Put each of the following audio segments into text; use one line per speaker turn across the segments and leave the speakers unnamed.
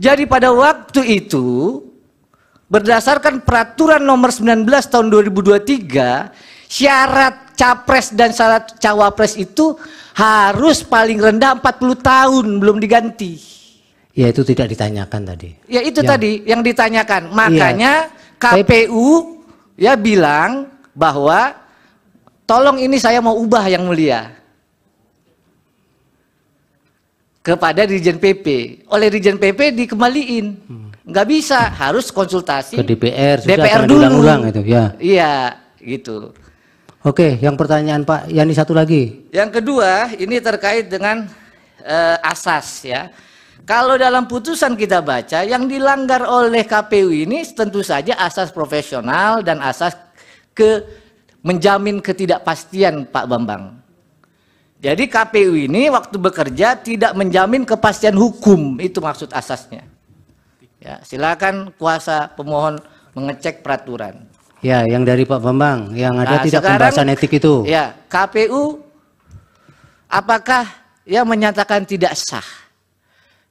Jadi pada waktu itu berdasarkan peraturan nomor 19 tahun 2023 syarat capres dan syarat cawapres itu harus paling rendah 40 tahun belum diganti. Ya itu tidak ditanyakan tadi. Ya itu yang, tadi yang ditanyakan. Iya. Makanya iya, KPU ya bilang bahwa tolong ini saya mau ubah yang mulia kepada Dirjen PP. Oleh Dirjen PP dikembaliin. Hmm. Nggak bisa, harus konsultasi ke DPR, DPR dulu. ulang itu ya. Iya, gitu. Oke, yang pertanyaan Pak Yani satu lagi. Yang kedua, ini terkait dengan uh, asas ya. Kalau dalam putusan kita baca yang dilanggar oleh KPU ini tentu saja asas profesional dan asas ke menjamin ketidakpastian Pak Bambang. Jadi KPU ini waktu bekerja tidak menjamin kepastian hukum, itu maksud asasnya. Ya, silakan kuasa pemohon mengecek peraturan. Ya, yang dari Pak Bambang, yang ada nah, tidak sekarang, pembahasan etik itu. Ya, KPU apakah yang menyatakan tidak sah?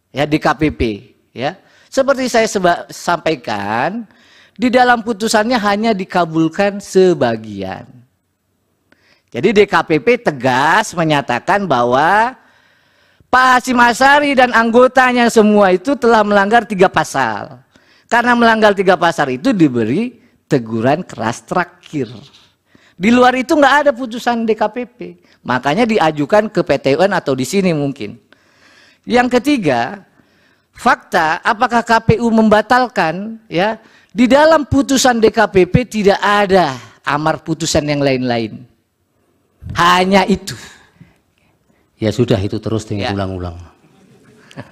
Ya, di KPP, ya. Seperti saya seba- sampaikan, di dalam putusannya hanya dikabulkan sebagian. Jadi DKPP tegas menyatakan bahwa Pak Hasim Asari dan anggotanya semua itu telah melanggar tiga pasal. Karena melanggar tiga pasal itu diberi teguran keras terakhir. Di luar itu nggak ada putusan DKPP. Makanya diajukan ke PTUN atau di sini mungkin. Yang ketiga, fakta apakah KPU membatalkan ya di dalam putusan DKPP tidak ada amar putusan yang lain-lain. Hanya itu. Ya sudah itu terus dengan ya. ulang-ulang.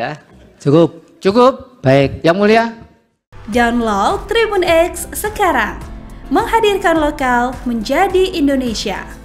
ya. Cukup. Cukup. Baik, Yang Mulia. Download Tribun X sekarang. Menghadirkan lokal menjadi Indonesia.